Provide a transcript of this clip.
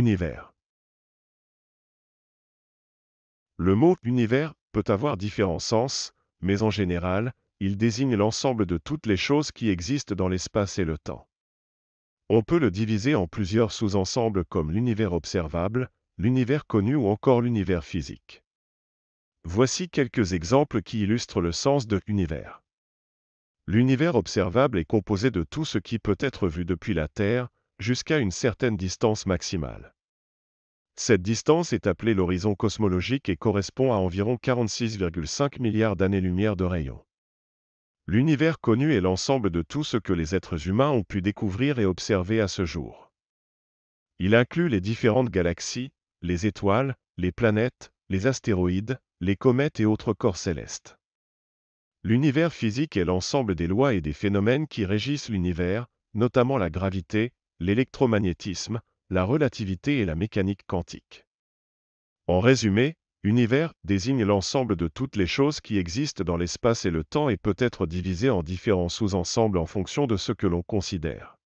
Univers. Le mot univers peut avoir différents sens, mais en général, il désigne l'ensemble de toutes les choses qui existent dans l'espace et le temps. On peut le diviser en plusieurs sous-ensembles comme l'univers observable, l'univers connu ou encore l'univers physique. Voici quelques exemples qui illustrent le sens de univers. L'univers observable est composé de tout ce qui peut être vu depuis la Terre, jusqu'à une certaine distance maximale. Cette distance est appelée l'horizon cosmologique et correspond à environ 46,5 milliards d'années-lumière de rayons. L'univers connu est l'ensemble de tout ce que les êtres humains ont pu découvrir et observer à ce jour. Il inclut les différentes galaxies, les étoiles, les planètes, les astéroïdes, les comètes et autres corps célestes. L'univers physique est l'ensemble des lois et des phénomènes qui régissent l'univers, notamment la gravité, l'électromagnétisme, la relativité et la mécanique quantique. En résumé, univers désigne l'ensemble de toutes les choses qui existent dans l'espace et le temps et peut être divisé en différents sous-ensembles en fonction de ce que l'on considère.